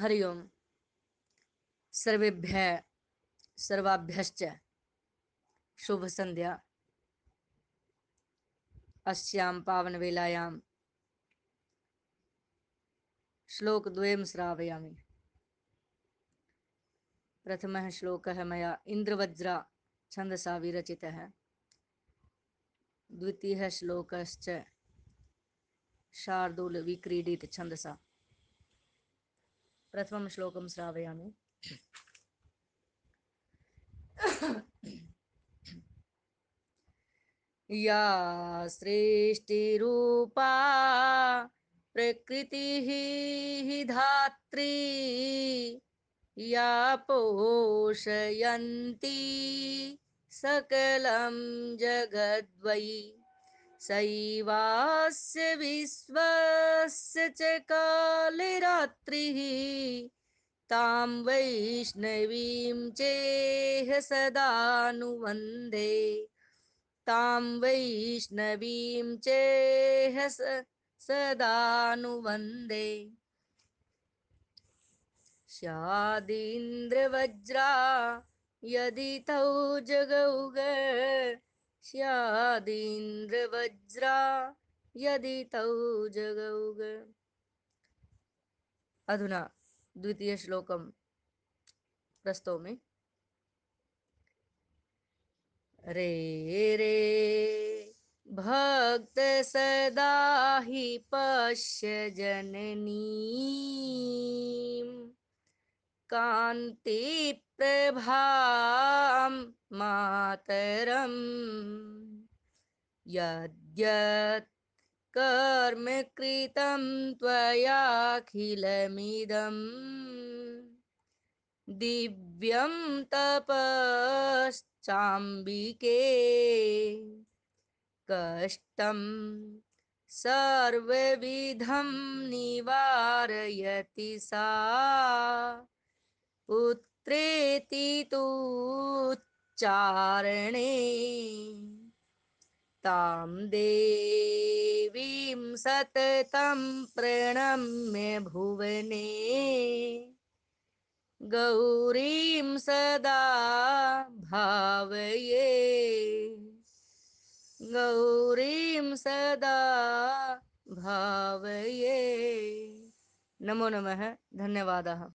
हरि ओम सर्वेभ्य सर्वाभ्य शुभ संध्या अश्याम पावन वेलायाम श्लोक द्वयम श्रावयामि प्रथम श्लोक मया इंद्रवज्रा छंदसा विरचित द्वितीय श्लोक शार्दूल विक्रीडित छंदसा प्रथमं श्लोकं श्रावयामि या सृष्टिरूपा प्रकृतिः धात्री या पोषयन्ती सकलं जगद्वयी सैवास्य विश्वस्य च काले तां वैष्णवीं चेह सदानु वन्दे तां वैष्णवीं चेह सदानुवन्दे श्यादिन्द्रवज्रा यदि तौ जगौ ग वज्र यदि तौ जगौग अधुना द्वितीयश्लोकं प्रस्तौमि रे रे भक्त सदा ही पश्य जननी कान्तिप्रभां मातरम् यद्यत् कर्म कृतं त्वयाखिलमिदम् दिव्यं तपश्चाम्बिके कष्टं सर्वविधं निवारयति सा उत्रेति चारणे तां देवीं सततं प्रणम्य भुवने गौरीं सदा भावये गौरीं सदा भावये नमो नमः धन्यवादः